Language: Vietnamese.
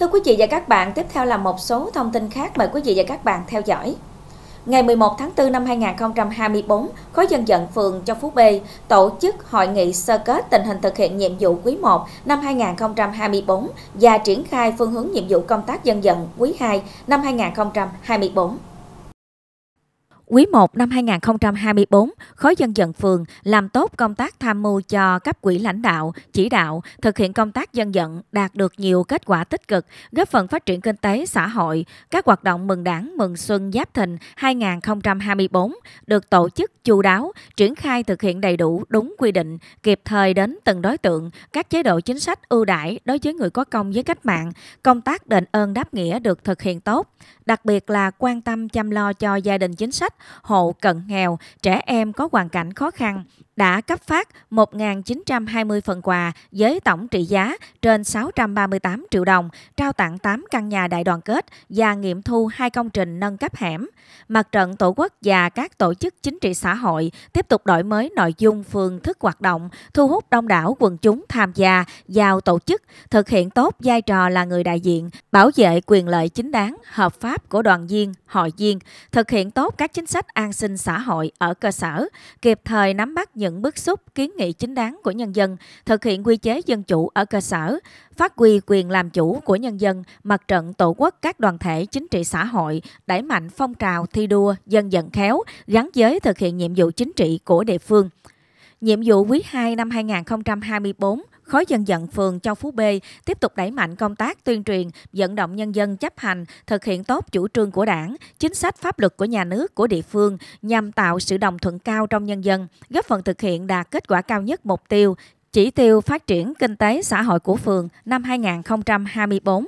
Thưa quý vị và các bạn, tiếp theo là một số thông tin khác mời quý vị và các bạn theo dõi. Ngày 11 tháng 4 năm 2024, Khối dân vận phường Châu Phú B tổ chức hội nghị sơ kết tình hình thực hiện nhiệm vụ quý 1 năm 2024 và triển khai phương hướng nhiệm vụ công tác dân vận quý 2 năm 2024. Quý 1 năm 2024, khối dân dân phường làm tốt công tác tham mưu cho cấp quỹ lãnh đạo, chỉ đạo, thực hiện công tác dân vận đạt được nhiều kết quả tích cực, góp phần phát triển kinh tế, xã hội. Các hoạt động mừng đảng, mừng xuân Giáp thình 2024 được tổ chức chu đáo, triển khai thực hiện đầy đủ đúng quy định, kịp thời đến từng đối tượng, các chế độ chính sách ưu đãi đối với người có công với cách mạng, công tác đền ơn đáp nghĩa được thực hiện tốt, đặc biệt là quan tâm chăm lo cho gia đình chính sách hộ cận nghèo, trẻ em có hoàn cảnh khó khăn đã cấp phát 1.920 phần quà với tổng trị giá trên 638 triệu đồng, trao tặng 8 căn nhà đại đoàn kết và nghiệm thu hai công trình nâng cấp hẻm. Mặt trận Tổ quốc và các tổ chức chính trị xã hội tiếp tục đổi mới nội dung phương thức hoạt động, thu hút đông đảo quần chúng tham gia vào tổ chức, thực hiện tốt vai trò là người đại diện, bảo vệ quyền lợi chính đáng, hợp pháp của đoàn viên, hội viên, thực hiện tốt các chính sách an sinh xã hội ở cơ sở, kịp thời nắm bắt những những bức xúc, kiến nghị chính đáng của nhân dân, thực hiện quy chế dân chủ ở cơ sở, phát huy quyền làm chủ của nhân dân, mặt trận tổ quốc các đoàn thể chính trị xã hội, đẩy mạnh phong trào thi đua, dân dân khéo, gắn với thực hiện nhiệm vụ chính trị của địa phương. Nhiệm vụ quý 2 năm 2024 Khối dân vận phường Châu Phú B tiếp tục đẩy mạnh công tác tuyên truyền, vận động nhân dân chấp hành, thực hiện tốt chủ trương của đảng, chính sách pháp luật của nhà nước, của địa phương nhằm tạo sự đồng thuận cao trong nhân dân, góp phần thực hiện đạt kết quả cao nhất mục tiêu, chỉ tiêu phát triển kinh tế xã hội của phường năm 2024.